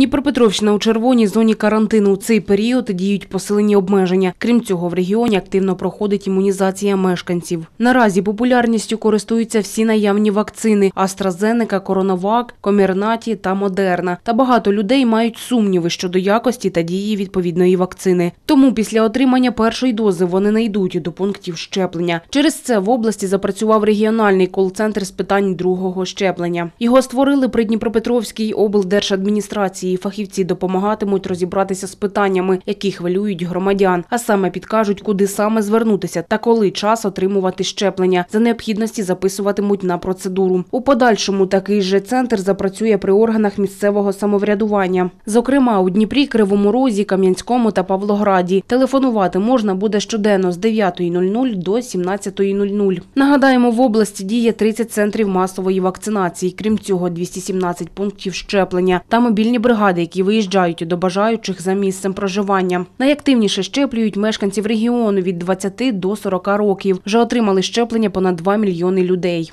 Дніпропетровщина у червоній зоні карантину. У цей період діють посилені обмеження. Крім цього, в регіоні активно проходить імунізація мешканців. Наразі популярністю користуються всі наявні вакцини: Astrazeneca, CoronaVac, Комірнаті та Модерна. Та багато людей мають сумніви щодо якості та дії відповідної вакцини. Тому після отримання першої дози вони не йдуть до пунктів щеплення. Через це в області запрацював регіональний кол-центр з питань другого щеплення. Його створили при Дніпропетровській облдержадміністрації її фахівці допомагатимуть розібратися з питаннями, які хвилюють громадян, а саме підкажуть, куди саме звернутися та коли час отримувати щеплення. За необхідності записуватимуть на процедуру. У подальшому такий же центр запрацює при органах місцевого самоврядування. Зокрема, у Дніпрі, Кривому Розі, Кам'янському та Павлограді. Телефонувати можна буде щоденно з 9.00 до 17.00. Нагадаємо, в області діє 30 центрів масової вакцинації. Крім цього, 217 пунктів щеплення та мобільні бригади бригади, які виїжджають до бажаючих за місцем проживання. Найактивніше щеплюють мешканців регіону від 20 до 40 років. Вже отримали щеплення понад 2 мільйони людей.